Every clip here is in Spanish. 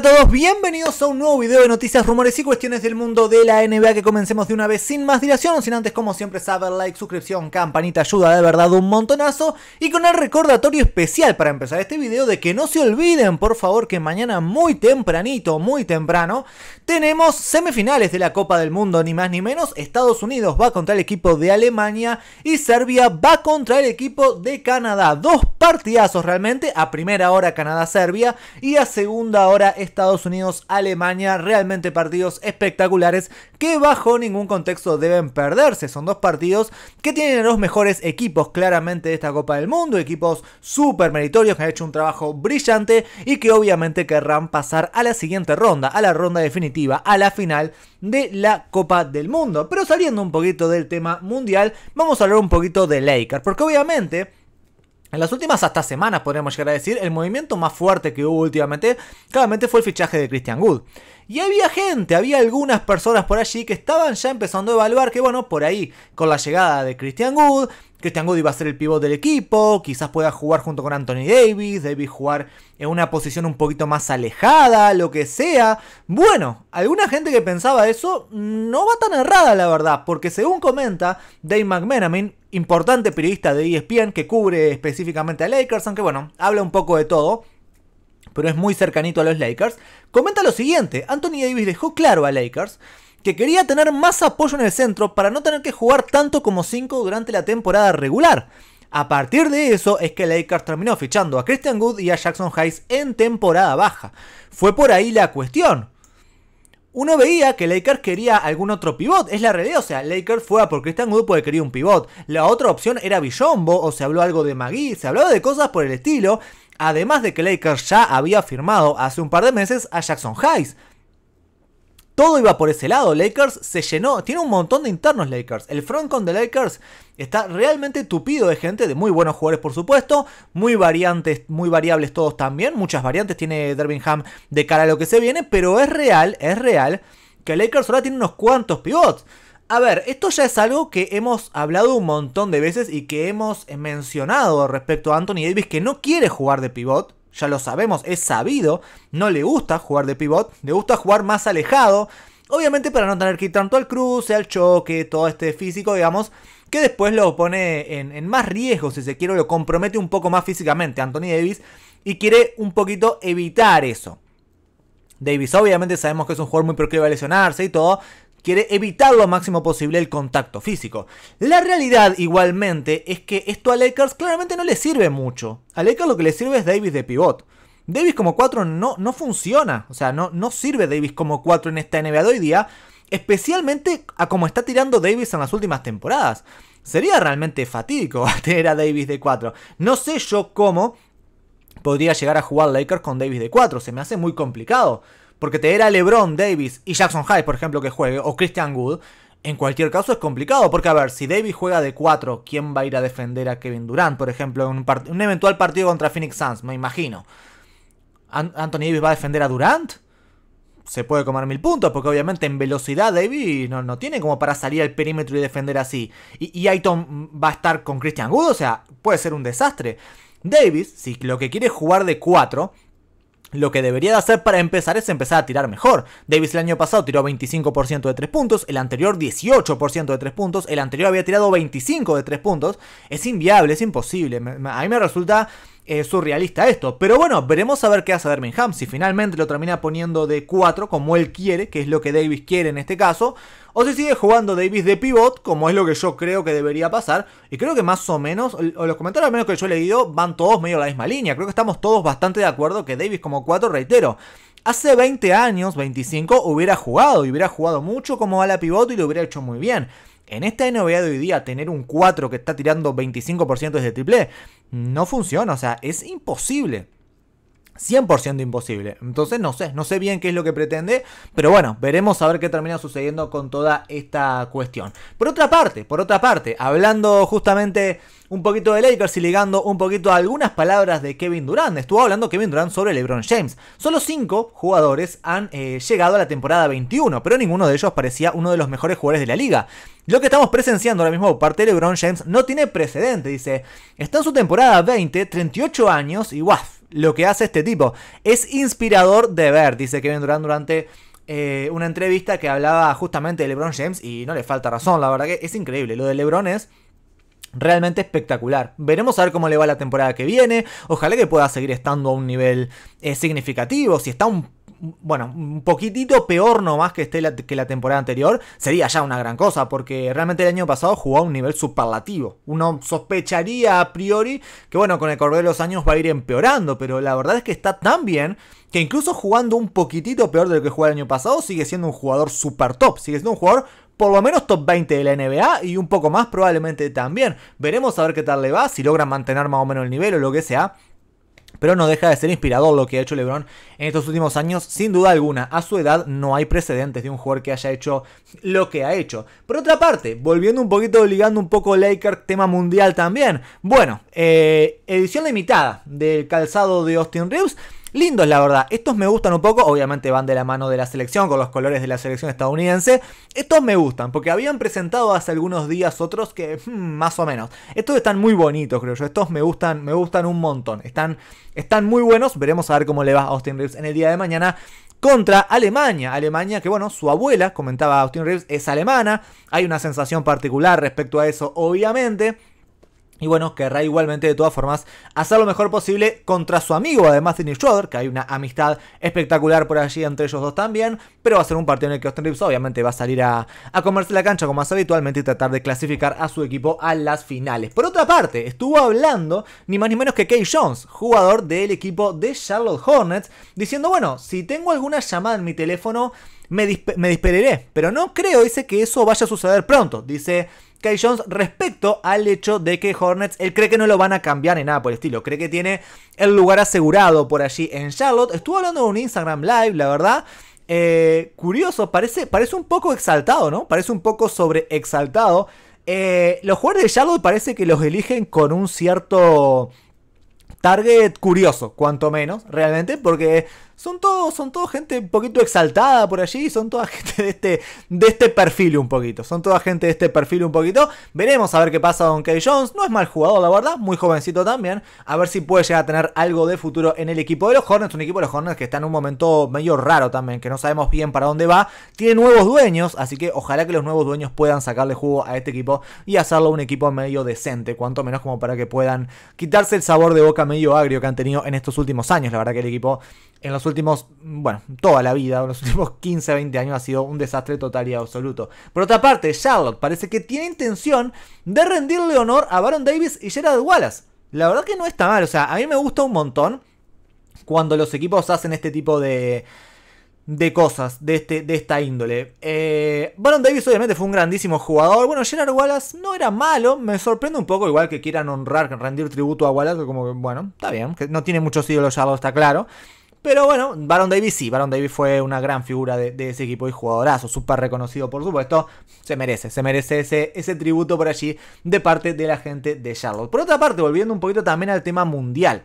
Hola a todos, bienvenidos a un nuevo video de noticias, rumores y cuestiones del mundo de la NBA que comencemos de una vez sin más dilación, sin antes como siempre saber like, suscripción, campanita, ayuda de verdad un montonazo y con el recordatorio especial para empezar este video de que no se olviden por favor que mañana muy tempranito, muy temprano, tenemos semifinales de la Copa del Mundo, ni más ni menos, Estados Unidos va contra el equipo de Alemania y Serbia va contra el equipo de Canadá, dos partidazos realmente, a primera hora Canadá-Serbia y a segunda hora Estados Unidos, Alemania, realmente partidos espectaculares que bajo ningún contexto deben perderse. Son dos partidos que tienen los mejores equipos claramente de esta Copa del Mundo, equipos súper meritorios que han hecho un trabajo brillante y que obviamente querrán pasar a la siguiente ronda, a la ronda definitiva, a la final de la Copa del Mundo. Pero saliendo un poquito del tema mundial, vamos a hablar un poquito de Lakers, porque obviamente en las últimas hasta semanas, podríamos llegar a decir, el movimiento más fuerte que hubo últimamente, claramente fue el fichaje de Christian Good. Y había gente, había algunas personas por allí que estaban ya empezando a evaluar que, bueno, por ahí, con la llegada de Christian Good, Christian Goody va a ser el pivot del equipo, quizás pueda jugar junto con Anthony Davis, Davis jugar en una posición un poquito más alejada, lo que sea. Bueno, alguna gente que pensaba eso no va tan errada la verdad, porque según comenta Dave McMenamin, importante periodista de ESPN que cubre específicamente a Lakers, aunque bueno, habla un poco de todo, pero es muy cercanito a los Lakers, comenta lo siguiente, Anthony Davis dejó claro a Lakers que quería tener más apoyo en el centro para no tener que jugar tanto como 5 durante la temporada regular. A partir de eso es que Lakers terminó fichando a Christian Good y a Jackson Hayes en temporada baja. Fue por ahí la cuestión. Uno veía que Lakers quería algún otro pivot, es la realidad, o sea, Lakers fue a por Christian Good porque quería un pivot. La otra opción era Billombo, o se habló algo de Magui, se hablaba de cosas por el estilo, además de que Lakers ya había firmado hace un par de meses a Jackson Hayes todo iba por ese lado. Lakers se llenó, tiene un montón de internos Lakers. El front con de Lakers está realmente tupido de gente, de muy buenos jugadores por supuesto, muy variantes, muy variables todos también, muchas variantes tiene Dervingham de cara a lo que se viene, pero es real, es real que Lakers ahora tiene unos cuantos pivots. A ver, esto ya es algo que hemos hablado un montón de veces y que hemos mencionado respecto a Anthony Davis que no quiere jugar de pivot ya lo sabemos, es sabido, no le gusta jugar de pivot, le gusta jugar más alejado, obviamente para no tener que ir tanto al cruce, al choque, todo este físico, digamos, que después lo pone en, más riesgo, si se quiere, lo compromete un poco más físicamente Anthony Davis y quiere un poquito evitar eso. Davis obviamente sabemos que es un jugador muy proclive a lesionarse y todo, quiere evitar lo máximo posible el contacto físico. La realidad igualmente es que esto a Lakers claramente no le sirve mucho. A Lakers lo que le sirve es Davis de pivot. Davis como 4 no, no funciona, o sea, no, no sirve Davis como 4 en esta NBA de hoy día, especialmente a como está tirando Davis en las últimas temporadas. Sería realmente fatídico tener a Davis de 4. No sé yo cómo podría llegar a jugar Lakers con Davis de 4, se me hace muy complicado. Porque te era LeBron Davis y Jackson Hyde, por ejemplo, que juegue, o Christian Wood. En cualquier caso es complicado, porque a ver, si Davis juega de 4, ¿quién va a ir a defender a Kevin Durant, por ejemplo, en un, un eventual partido contra Phoenix Suns? Me imagino. ¿Anthony Davis va a defender a Durant? Se puede comer mil puntos, porque obviamente en velocidad Davis no, no tiene como para salir al perímetro y defender así. Y, y Aiton va a estar con Christian Wood, o sea, puede ser un desastre. Davis, si lo que quiere es jugar de 4, lo que debería de hacer para empezar es empezar a tirar mejor. Davis el año pasado tiró 25% de 3 puntos, el anterior 18% de 3 puntos, el anterior había tirado 25 de 3 puntos. Es inviable, es imposible. A mí me resulta eh, surrealista esto. Pero bueno, veremos a ver qué hace Birmingham. Si finalmente lo termina poniendo de 4 como él quiere, que es lo que Davis quiere en este caso. O si sigue jugando Davis de pivot, como es lo que yo creo que debería pasar. Y creo que más o menos, o los comentarios al menos que yo he leído, van todos medio a la misma línea. Creo que estamos todos bastante de acuerdo que Davis como 4, reitero, hace 20 años, 25, hubiera jugado y hubiera jugado mucho como ala pivot y lo hubiera hecho muy bien. En esta NBA de hoy día, tener un 4 que está tirando 25% desde triple no funciona, o sea, es imposible. 100% imposible. Entonces no sé, no sé bien qué es lo que pretende, pero bueno, veremos a ver qué termina sucediendo con toda esta cuestión. Por otra parte, por otra parte, hablando justamente un poquito de Lakers y ligando un poquito algunas palabras de Kevin Durant, estuvo hablando Kevin Durant sobre LeBron James. Solo 5 jugadores han eh, llegado a la temporada 21, pero ninguno de ellos parecía uno de los mejores jugadores de la liga. Lo que estamos presenciando ahora mismo parte de LeBron James no tiene precedente, dice, está en su temporada 20, 38 años y guau lo que hace este tipo. Es inspirador de ver, dice Kevin Durant durante eh, una entrevista que hablaba justamente de LeBron James y no le falta razón, la verdad que es increíble. Lo de LeBron es realmente espectacular. Veremos a ver cómo le va la temporada que viene. Ojalá que pueda seguir estando a un nivel eh, significativo. Si está un bueno, un poquitito peor nomás que esté la, que la temporada anterior, sería ya una gran cosa, porque realmente el año pasado jugó a un nivel superlativo. Uno sospecharía a priori que, bueno, con el correr de los años va a ir empeorando, pero la verdad es que está tan bien que incluso jugando un poquitito peor de lo que jugó el año pasado, sigue siendo un jugador super top, sigue siendo un jugador por lo menos top 20 de la NBA y un poco más probablemente también. Veremos a ver qué tal le va, si logra mantener más o menos el nivel o lo que sea pero no deja de ser inspirador lo que ha hecho LeBron en estos últimos años, sin duda alguna. A su edad no hay precedentes de un jugador que haya hecho lo que ha hecho. Por otra parte, volviendo un poquito, ligando un poco Laker, tema mundial también. Bueno, eh, edición limitada del calzado de Austin Reeves lindos, la verdad. Estos me gustan un poco, obviamente van de la mano de la selección, con los colores de la selección estadounidense. Estos me gustan, porque habían presentado hace algunos días otros que hmm, más o menos. Estos están muy bonitos, creo yo. Estos me gustan, me gustan un montón. Están, están muy buenos. Veremos a ver cómo le va a Austin Reeves en el día de mañana contra Alemania. Alemania que, bueno, su abuela, comentaba Austin Reeves, es alemana. Hay una sensación particular respecto a eso, obviamente. Y bueno, querrá igualmente de todas formas hacer lo mejor posible contra su amigo, además de Nick Schroeder, que hay una amistad espectacular por allí entre ellos dos también, pero va a ser un partido en el que Austin Reeves obviamente va a salir a, comerse la cancha como hace habitualmente y tratar de clasificar a su equipo a las finales. Por otra parte, estuvo hablando ni más ni menos que Kay Jones, jugador del equipo de Charlotte Hornets, diciendo, bueno, si tengo alguna llamada en mi teléfono, me, pero no creo, dice que eso vaya a suceder pronto, dice... Kai Jones respecto al hecho de que Hornets, él cree que no lo van a cambiar ni nada por el estilo, cree que tiene el lugar asegurado por allí en Charlotte. Estuvo hablando en un Instagram Live, la verdad. Eh, curioso, parece, parece un poco exaltado, ¿no? Parece un poco sobreexaltado. exaltado. Eh, los jugadores de Charlotte parece que los eligen con un cierto target curioso, cuanto menos, realmente, porque son todos, son todo gente un poquito exaltada por allí, son toda gente de este, de este perfil un poquito, son toda gente de este perfil un poquito. Veremos a ver qué pasa con Kay Jones, no es mal jugador, la verdad, muy jovencito también, a ver si puede llegar a tener algo de futuro en el equipo de los Hornets, un equipo de los Hornets que está en un momento medio raro también, que no sabemos bien para dónde va, tiene nuevos dueños, así que ojalá que los nuevos dueños puedan sacarle jugo a este equipo y hacerlo un equipo medio decente, cuanto menos como para que puedan quitarse el sabor de boca medio agrio que han tenido en estos últimos años. La verdad que el equipo en los últimos, bueno, toda la vida, en los últimos 15, 20 años ha sido un desastre total y absoluto. Por otra parte, Charlotte parece que tiene intención de rendirle honor a Baron Davis y Gerald Wallace. La verdad que no está mal, o sea, a mí me gusta un montón cuando los equipos hacen este tipo de de cosas de, este, de esta índole. Eh, Baron Davis obviamente fue un grandísimo jugador. Bueno, Gerard Wallace no era malo. Me sorprende un poco, igual que quieran honrar, rendir tributo a Wallace. Como que, bueno, está bien. no tiene muchos ídolos ya, está claro. Pero bueno, Baron Davis sí, Baron Davis fue una gran figura de, ese equipo y jugadorazo, super reconocido por supuesto. Se merece, se merece ese, ese tributo por allí de parte de la gente de Charlotte. Por otra parte, volviendo un poquito también al tema mundial.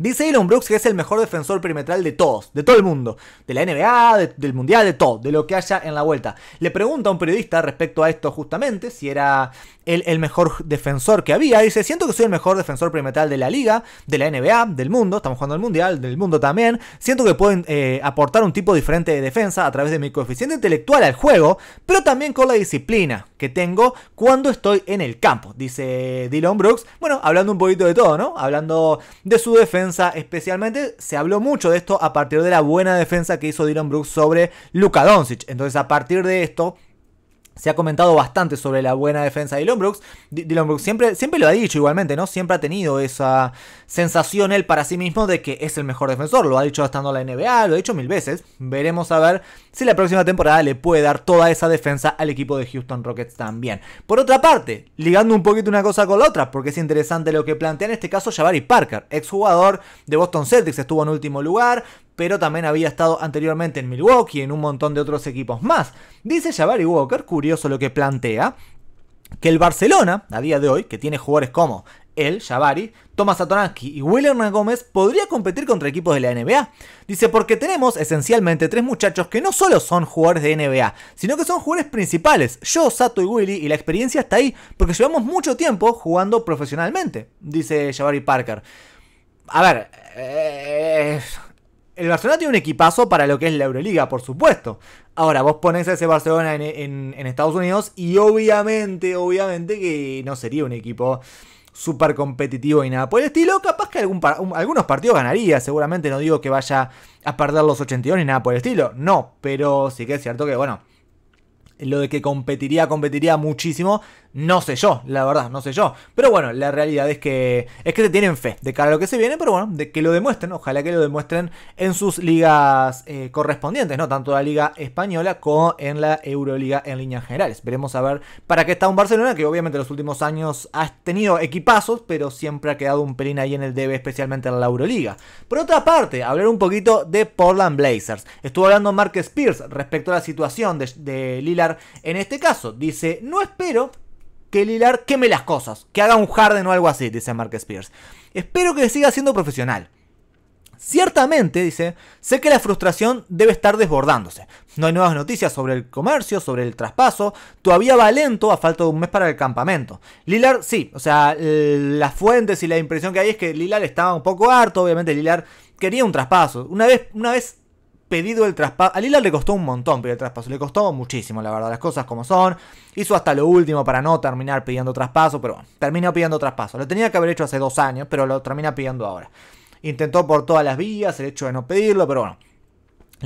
Dice Elon Brooks que es el mejor defensor perimetral de todos, de todo el mundo, de la NBA, del Mundial, de todo, de lo que haya en la vuelta. Le pregunta a un periodista respecto a esto justamente, si era el, mejor defensor que había. Dice, siento que soy el mejor defensor perimetral de la liga, de la NBA, del mundo, estamos jugando al Mundial, del mundo también. Siento que puedo eh, aportar un tipo diferente de defensa a través de mi coeficiente intelectual al juego, pero también con la disciplina que tengo cuando estoy en el campo, dice Dylan Brooks. Bueno, hablando un poquito de todo, ¿no? Hablando de su defensa especialmente. Se habló mucho de esto a partir de la buena defensa que hizo Dylan Brooks sobre Luka Doncic. Entonces a partir de esto se ha comentado bastante sobre la buena defensa de Dylan Brooks. Dylan Brooks siempre, siempre lo ha dicho igualmente, ¿no? Siempre ha tenido esa sensación él para sí mismo de que es el mejor defensor. Lo ha dicho estando en la NBA, lo ha dicho mil veces. Veremos a ver si la próxima temporada le puede dar toda esa defensa al equipo de Houston Rockets también. Por otra parte, ligando un poquito una cosa con la otra, porque es interesante lo que plantea en este caso Jabari Parker, exjugador de Boston Celtics, estuvo en último lugar, pero también había estado anteriormente en Milwaukee y en un montón de otros equipos más. Dice Jabari Walker, curioso lo que plantea, que el Barcelona, a día de hoy, que tiene jugadores como él, Jabari, Thomas Satoransky y William Gómez, podría competir contra equipos de la NBA. Dice, porque tenemos esencialmente tres muchachos que no solo son jugadores de NBA, sino que son jugadores principales. Yo, Sato y Willy, y la experiencia está ahí, porque llevamos mucho tiempo jugando profesionalmente, dice Jabari Parker. A ver, eh, el Barcelona tiene un equipazo para lo que es la Euroliga, por supuesto. Ahora, vos ponés a ese Barcelona en, Estados Unidos y obviamente, obviamente que no sería un equipo súper competitivo y nada por el estilo. Capaz que algún, algunos partidos ganaría, seguramente no digo que vaya a perder los 82 y nada por el estilo. No, pero sí que es cierto que, bueno, lo de que competiría, competiría muchísimo. No sé yo, la verdad, no sé yo. Pero bueno, la realidad es que es que se tienen fe de cara a lo que se viene, pero bueno, de que lo demuestren, ojalá que lo demuestren en sus ligas eh, correspondientes, ¿no? Tanto la Liga Española como en la Euroliga en líneas generales. Veremos a ver para qué está un Barcelona, que obviamente en los últimos años ha tenido equipazos, pero siempre ha quedado un pelín ahí en el debe, especialmente en la Euroliga. Por otra parte, hablar un poquito de Portland Blazers. Estuvo hablando Mark Spears respecto a la situación de, de Lilar en este caso. Dice, no espero que Lilar queme las cosas, que haga un Harden o algo así, dice Mark Spears. Espero que siga siendo profesional. Ciertamente, dice, sé que la frustración debe estar desbordándose. No hay nuevas noticias sobre el comercio, sobre el traspaso. Todavía va lento a falta de un mes para el campamento. Lilar, sí, o sea, las fuentes y la impresión que hay es que Lilar estaba un poco harto. Obviamente, Lilar quería un traspaso. Una vez, una vez pedido el traspaso. a Lila le costó un montón pedir el traspaso, le costó muchísimo, la verdad, las cosas como son. Hizo hasta lo último para no terminar pidiendo traspaso, pero bueno, terminó pidiendo traspaso. Lo tenía que haber hecho hace dos años, pero lo termina pidiendo ahora. Intentó por todas las vías el hecho de no pedirlo, pero bueno,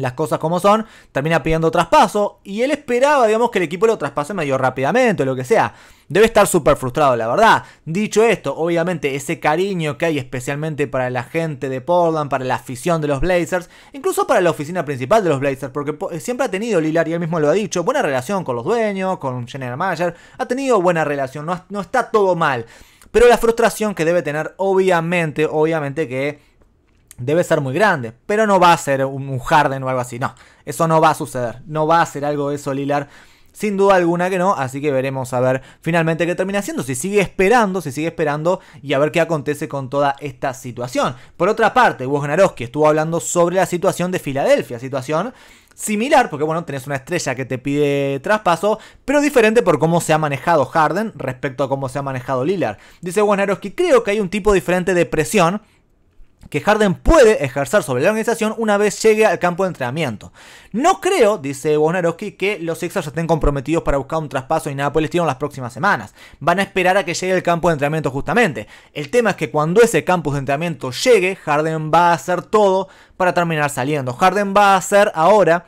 las cosas como son, termina pidiendo traspaso y él esperaba, digamos, que el equipo lo traspase medio rápidamente o lo que sea. Debe estar súper frustrado, la verdad. Dicho esto, obviamente ese cariño que hay especialmente para la gente de Portland, para la afición de los Blazers, incluso para la oficina principal de los Blazers, porque eh, siempre ha tenido Lilar, y él mismo lo ha dicho, buena relación con los dueños, con General Mayer, ha tenido buena relación, no, no está todo mal. Pero la frustración que debe tener, obviamente, obviamente que debe ser muy grande, pero no va a ser un, Harden o algo así, no, eso no va a suceder, no va a ser algo de eso Lilar. Sin duda alguna que no, así que veremos a ver finalmente qué termina haciendo, si sigue esperando, si sigue esperando y a ver qué acontece con toda esta situación. Por otra parte, Wojnarowski estuvo hablando sobre la situación de Filadelfia, situación similar, porque bueno, tenés una estrella que te pide traspaso, pero diferente por cómo se ha manejado Harden respecto a cómo se ha manejado Lillard. Dice Wojnarowski, creo que hay un tipo diferente de presión que Harden puede ejercer sobre la organización una vez llegue al campo de entrenamiento. No creo, dice Wojnarowski, que los Sixers estén comprometidos para buscar un traspaso y nada por en las próximas semanas. Van a esperar a que llegue el campo de entrenamiento justamente. El tema es que cuando ese campus de entrenamiento llegue, Harden va a hacer todo para terminar saliendo. Harden va a hacer ahora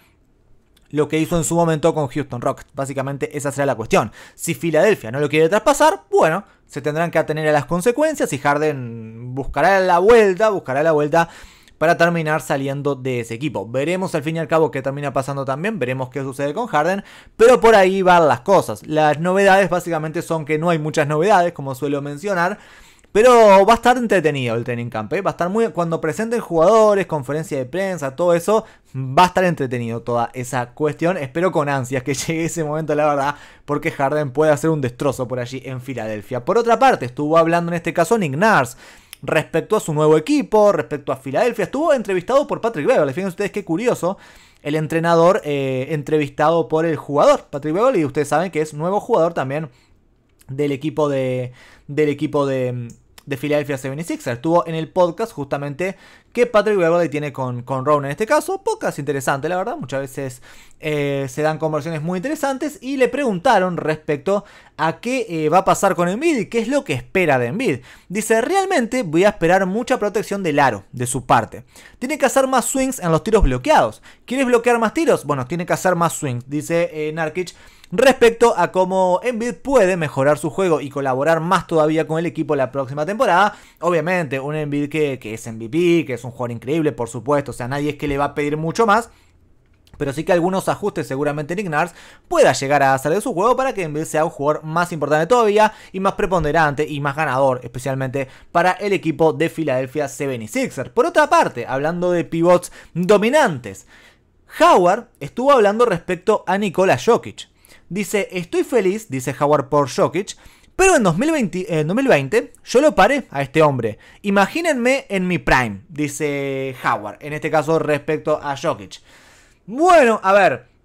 lo que hizo en su momento con Houston Rock. Básicamente esa será la cuestión. Si Filadelfia no lo quiere traspasar, bueno, se tendrán que atener a las consecuencias y Harden buscará la vuelta, buscará la vuelta para terminar saliendo de ese equipo. Veremos al fin y al cabo qué termina pasando también, veremos qué sucede con Harden, pero por ahí van las cosas. Las novedades básicamente son que no hay muchas novedades, como suelo mencionar. Pero va a estar entretenido el training camp, ¿eh? va a estar muy... Cuando presenten jugadores, conferencia de prensa, todo eso, va a estar entretenido toda esa cuestión. Espero con ansias que llegue ese momento, la verdad, porque Harden puede hacer un destrozo por allí en Filadelfia. Por otra parte, estuvo hablando en este caso Nick Nars respecto a su nuevo equipo, respecto a Filadelfia. Estuvo entrevistado por Patrick Beverly. Fíjense ustedes qué curioso. El entrenador eh, entrevistado por el jugador, Patrick Y Ustedes saben que es nuevo jugador también del equipo de. del equipo de de Philadelphia 76ers. Estuvo en el podcast justamente que Patrick Beverly tiene con, con Ron en este caso. Pocas interesantes la verdad. Muchas veces eh, se dan conversiones muy interesantes. Y le preguntaron respecto a qué eh, va a pasar con Envid y qué es lo que espera de Envid, Dice, realmente voy a esperar mucha protección del aro, de su parte. Tiene que hacer más swings en los tiros bloqueados. ¿Quieres bloquear más tiros? Bueno, tiene que hacer más swings, dice eh, Narkic respecto a cómo Envid puede mejorar su juego y colaborar más todavía con el equipo la próxima temporada. Obviamente, un Envid que, que es MVP, que es un jugador increíble, por supuesto. O sea, nadie es que le va a pedir mucho más. Pero sí que algunos ajustes seguramente Nick Nars pueda llegar a hacer de su juego para que en vez sea un jugador más importante todavía y más preponderante y más ganador, especialmente para el equipo de Filadelfia 76ers. Por otra parte, hablando de pivots dominantes, Howard estuvo hablando respecto a Nikola Jokic. Dice, estoy feliz, dice Howard por Jokic, pero en 2020, eh, en 2020 yo lo paré a este hombre. Imagínenme en mi prime, dice Howard, en este caso respecto a Jokic. Bueno, a ver.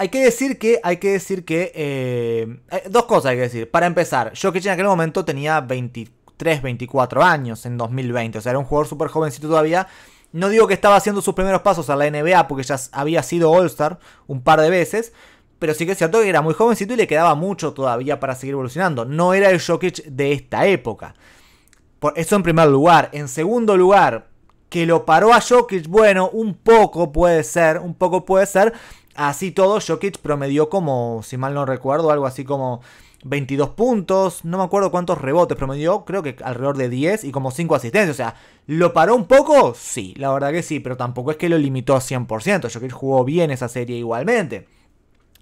Hay que decir que, hay que decir que, eh, eh, dos cosas hay que decir. Para empezar, Jokic en aquel momento tenía 23, 24 años en 2020. O sea, era un jugador súper jovencito todavía. No digo que estaba haciendo sus primeros pasos a la NBA porque ya había sido All-Star un par de veces pero sí que es cierto que era muy jovencito y le quedaba mucho todavía para seguir evolucionando. No era el Jokic de esta época. Por eso en primer lugar. En segundo lugar, que lo paró a Jokic, bueno, un poco puede ser, un poco puede ser. Así todo, Jokic promedió como, si mal no recuerdo, algo así como 22 puntos, no me acuerdo cuántos rebotes promedió, creo que alrededor de 10 y como 5 asistencias. O sea, ¿lo paró un poco? Sí, la verdad que sí, pero tampoco es que lo limitó 100%. Jokic jugó bien esa serie igualmente.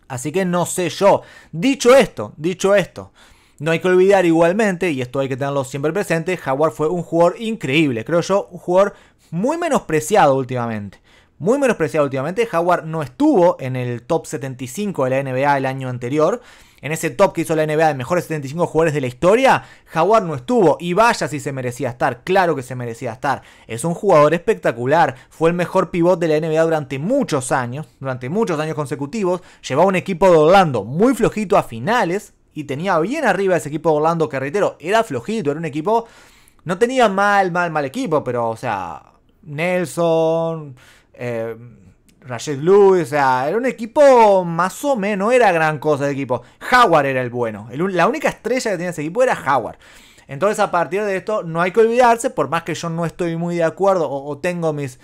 Así que no sé yo. Dicho esto, dicho esto, no hay que olvidar igualmente, y esto hay que tenerlo siempre presente, Jaguar fue un jugador increíble, creo yo, un jugador muy menospreciado últimamente. Muy menospreciado últimamente, Jaguar no estuvo en el top 75 de la NBA el año anterior, en ese top que hizo la NBA de mejores 75 jugadores de la historia, Jaguar no estuvo. Y vaya si se merecía estar, claro que se merecía estar. Es un jugador espectacular, fue el mejor pivot de la NBA durante muchos años, durante muchos años consecutivos. Llevaba un equipo de Orlando muy flojito a finales y tenía bien arriba ese equipo de Orlando que reitero, era flojito, era un equipo... No tenía mal, mal, mal equipo, pero, o sea, Nelson, eh, Rashid Lewis, o sea, era un equipo más o menos, no era gran cosa de equipo. Howard era el bueno. la única estrella que tenía ese equipo era Howard. Entonces, a partir de esto, no hay que olvidarse, por más que yo no estoy muy de acuerdo o tengo mis,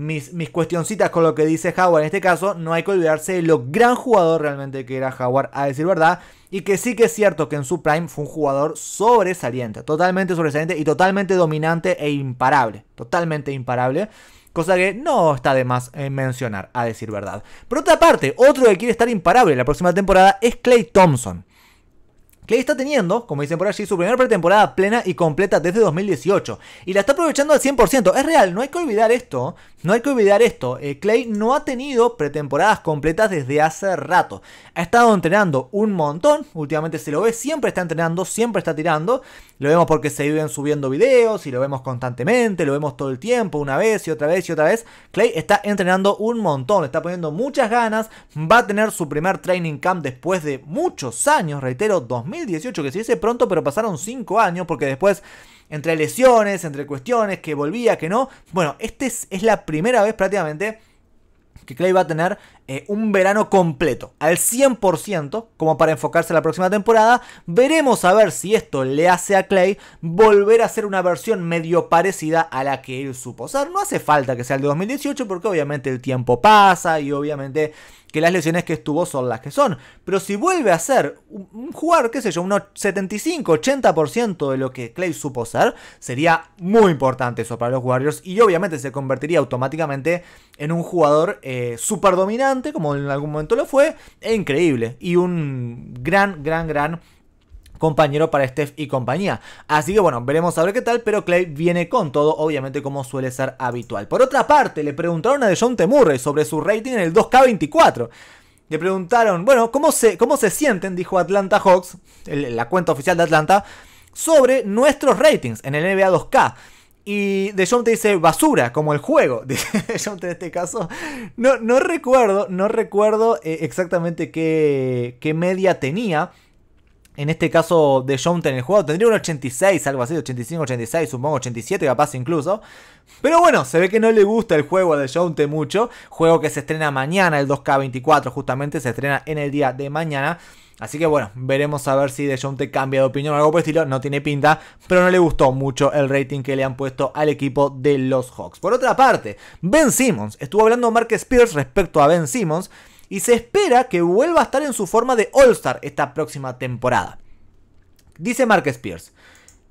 mis, cuestioncitas con lo que dice Howard. En este caso, no hay que olvidarse de lo gran jugador realmente que era Howard, a decir verdad. Y que sí que es cierto que en su prime fue un jugador sobresaliente, totalmente sobresaliente y totalmente dominante e imparable. Totalmente imparable. Cosa que no está de más en eh, mencionar, a decir verdad. Por otra parte, otro que quiere estar imparable la próxima temporada es Clay Thompson. Clay está teniendo, como dicen por allí, su primera pretemporada plena y completa desde 2018. Y la está aprovechando al 100%. Es real, no hay que olvidar esto, no hay que olvidar esto, eh, Clay no ha tenido pretemporadas completas desde hace rato. Ha estado entrenando un montón, últimamente se lo ve, siempre está entrenando, siempre está tirando. Lo vemos porque se viven subiendo videos y lo vemos constantemente, lo vemos todo el tiempo, una vez y otra vez y otra vez. Clay está entrenando un montón, está poniendo muchas ganas, va a tener su primer training camp después de muchos años, reitero, 2018, que se hizo pronto, pero pasaron 5 años porque después entre lesiones, entre cuestiones, que volvía, que no. Bueno, esta es, la primera vez prácticamente que Clay va a tener eh, un verano completo, al 100%, como para enfocarse en la próxima temporada. Veremos a ver si esto le hace a Clay volver a ser una versión medio parecida a la que él supo ser. No hace falta que sea el de 2018 porque obviamente el tiempo pasa y obviamente que las lesiones que estuvo son las que son. Pero si vuelve a ser un jugador, qué sé yo, un 75-80% de lo que Clay supo ser, sería muy importante eso para los Warriors y obviamente se convertiría automáticamente en un jugador eh, super dominante, como en algún momento lo fue, e increíble. Y un gran, gran, gran compañero para Steph y compañía. Así que bueno, veremos a ver qué tal, pero Clay viene con todo, obviamente como suele ser habitual. Por otra parte, le preguntaron a DeJounte Murray sobre su rating en el 2K24. Le preguntaron, bueno, ¿cómo se, cómo se sienten? Dijo Atlanta Hawks, la cuenta oficial de Atlanta, sobre nuestros ratings en el NBA 2K. Y DeJounte te dice basura, como el juego. Dice DeJounte en este caso. No, no recuerdo, no recuerdo eh, exactamente qué, qué media tenía en este caso de Jonte en el juego. Tendría un 86, algo así, 85, 86, supongo 87 capaz incluso. Pero bueno, se ve que no le gusta el juego de Jounte mucho. Juego que se estrena mañana, el 2K24 justamente, se estrena en el día de mañana. Así que bueno, veremos a ver si De Jonte cambia de opinión o algo por el estilo. No tiene pinta, pero no le gustó mucho el rating que le han puesto al equipo de los Hawks. Por otra parte, Ben Simmons. Estuvo hablando Mark Spears respecto a Ben Simmons y se espera que vuelva a estar en su forma de All-Star esta próxima temporada. Dice Mark Spears.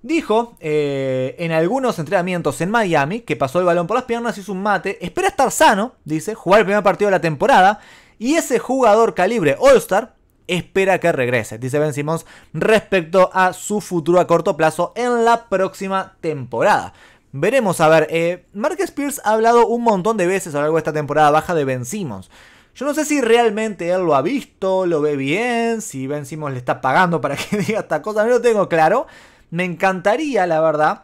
Dijo eh, en algunos entrenamientos en Miami que pasó el balón por las piernas, y hizo un mate, espera estar sano, dice, jugar el primer partido de la temporada y ese jugador calibre All-Star espera que regrese, dice Ben Simmons respecto a su futuro a corto plazo en la próxima temporada. Veremos, a ver, eh, Spears ha hablado un montón de veces a lo largo de esta temporada baja de Ben Simmons. Yo no sé si realmente él lo ha visto, lo ve bien, si Ben Simmons le está pagando para que diga esta cosa, no lo tengo claro. Me encantaría, la verdad,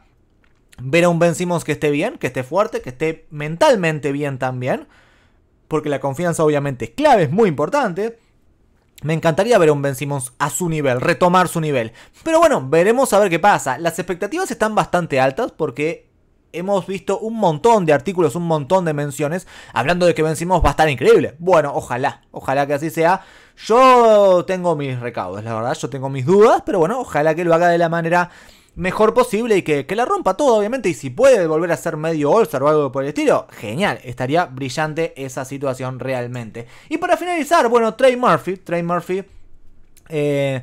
ver a un Ben Simmons que esté bien, que esté fuerte, que esté mentalmente bien también. Porque la confianza obviamente es clave, es muy importante. Me encantaría ver a un Ben Simmons a su nivel, retomar su nivel. Pero bueno, veremos a ver qué pasa. Las expectativas están bastante altas porque hemos visto un montón de artículos, un montón de menciones hablando de que vencimos va a estar increíble. Bueno, ojalá, ojalá que así sea. Yo tengo mis recaudos, la verdad, yo tengo mis dudas, pero bueno, ojalá que lo haga de la manera mejor posible y que, la rompa todo, obviamente. Y si puede volver a ser medio all o algo por el estilo, genial, estaría brillante esa situación realmente. Y para finalizar, bueno, Trey Murphy, Trey Murphy. Eh,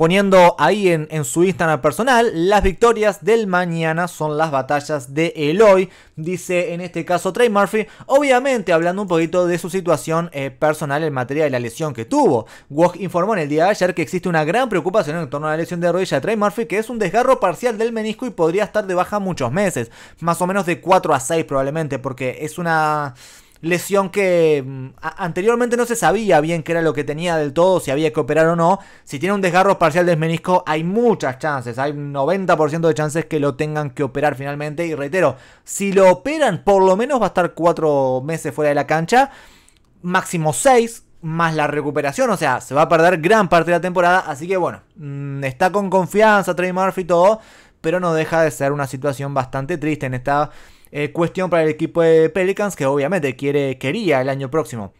poniendo ahí en, su Instagram personal, las victorias del mañana son las batallas de Eloy, dice en este caso Trey Murphy, obviamente hablando un poquito de su situación eh, personal en materia de la lesión que tuvo. Woj informó en el día de ayer que existe una gran preocupación en torno a la lesión de rodilla de Trey Murphy, que es un desgarro parcial del menisco y podría estar de baja muchos meses, más o menos de 4 a 6 probablemente, porque es una lesión que mm, anteriormente no se sabía bien qué era lo que tenía del todo, si había que operar o no. Si tiene un desgarro parcial de menisco, hay muchas chances, hay un 90% de chances que lo tengan que operar finalmente. Y reitero, si lo operan, por lo menos va a estar 4 meses fuera de la cancha, máximo 6 más la recuperación, o sea, se va a perder gran parte de la temporada, así que bueno, mm, está con confianza Trey Murphy todo, pero no deja de ser una situación bastante triste en esta eh, cuestión para el equipo de Pelicans que obviamente quiere, quería el año próximo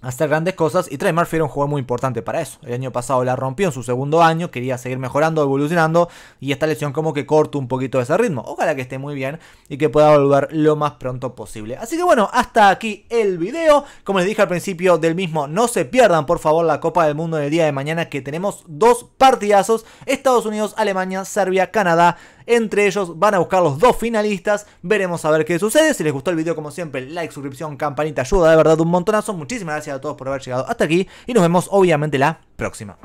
hacer grandes cosas y Trey Murphy era un jugador muy importante para eso. El año pasado la rompió en su segundo año, quería seguir mejorando, evolucionando y esta lesión como que corta un poquito ese ritmo. Ojalá que esté muy bien y que pueda volver lo más pronto posible. Así que bueno, hasta aquí el video. Como les dije al principio del mismo, no se pierdan por favor la Copa del Mundo del día de mañana que tenemos dos partidazos. Estados Unidos, Alemania, Serbia, Canadá entre ellos van a buscar los dos finalistas. Veremos a ver qué sucede. Si les gustó el video, como siempre, like, suscripción, campanita, ayuda de verdad un montonazo. Muchísimas gracias a todos por haber llegado hasta aquí. Y nos vemos obviamente la próxima.